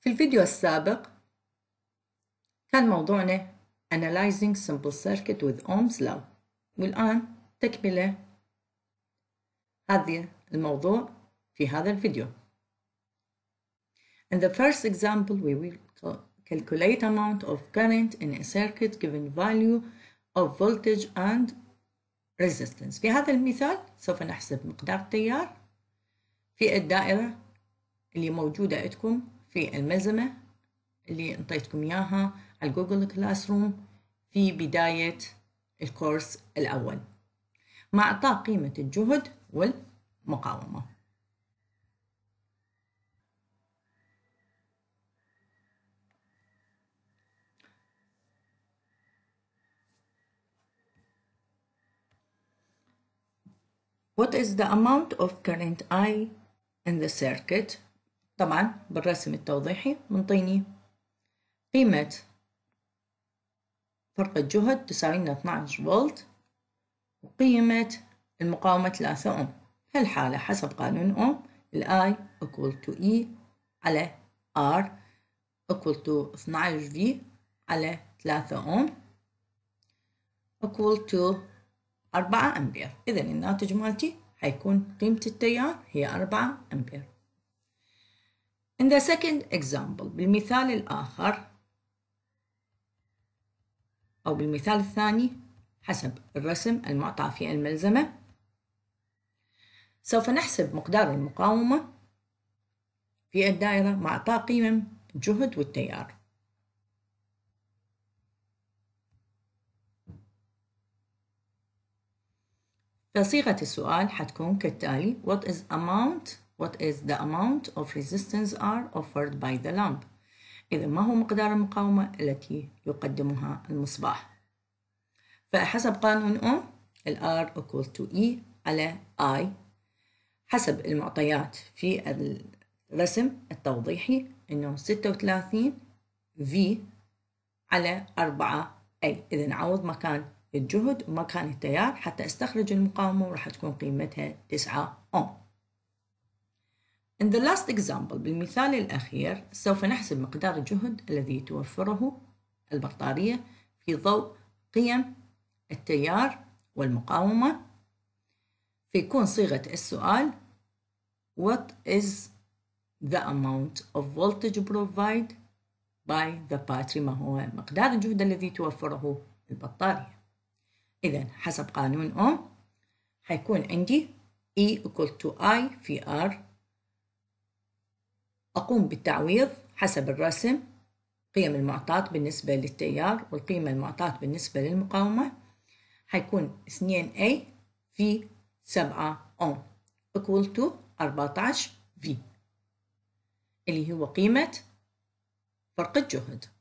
في الفيديو السابق كان موضوعنا Analyzing Simple Circuit with Ohm's Law والآن تكملة هذا الموضوع في هذا الفيديو In the first example we will calculate amount of current in a circuit given value of voltage and resistance في هذا المثال سوف نحسب مقدار التيار في الدائرة اللي موجودة عندكم في الملزمة اللي انطيتكم إياها على جوجل كلاس روم في بداية الكورس الأول مع إعطاء قيمة الجهد والمقاومة What is the amount of current I in the circuit? طبعا بالرسم التوضيحي منطيني قيمة فرق الجهد تساوي لنا 12 فولت وقيمة المقاومة 3 أوم هالحالة حسب قانون أوم الـ I equal to E على R equal to 12 V على 3 أوم equal to 4 أمبير إذا الناتج مالتي حيكون قيمة التيار هي 4 أمبير In the second example بالمثال الآخر أو بالمثال الثاني حسب الرسم المعطى في الملزمة سوف نحسب مقدار المقاومة في الدائرة مع طاقم الجهد والتيار فصيغة السؤال حتكون كالتالي What is amount What is the amount of resistance are offered by the lamp إذا ما هو مقدار المقاومة التي يقدمها المصباح فحسب قانون أوم ال R equal to E على I حسب المعطيات في الرسم التوضيحي إنه 36 V على 4 A إذا نعوض مكان الجهد ومكان التيار حتى استخرج المقاومة وراح تكون قيمتها 9 أوم In the last example بالمثال الأخير سوف نحسب مقدار الجهد الذي توفره البطارية في ضوء قيم التيار والمقاومة فيكون صيغة السؤال What is the amount of voltage provided by the battery ما هو مقدار الجهد الذي توفره البطارية إذا حسب قانون أوم حيكون عندي E equal to I في R أقوم بالتعويض حسب الرسم قيم المعطاة بالنسبة للتيار والقيمة المعطاة بالنسبة للمقاومة هيكون 2A في 7 أوم equal to 14 V اللي هو قيمة فرق الجهد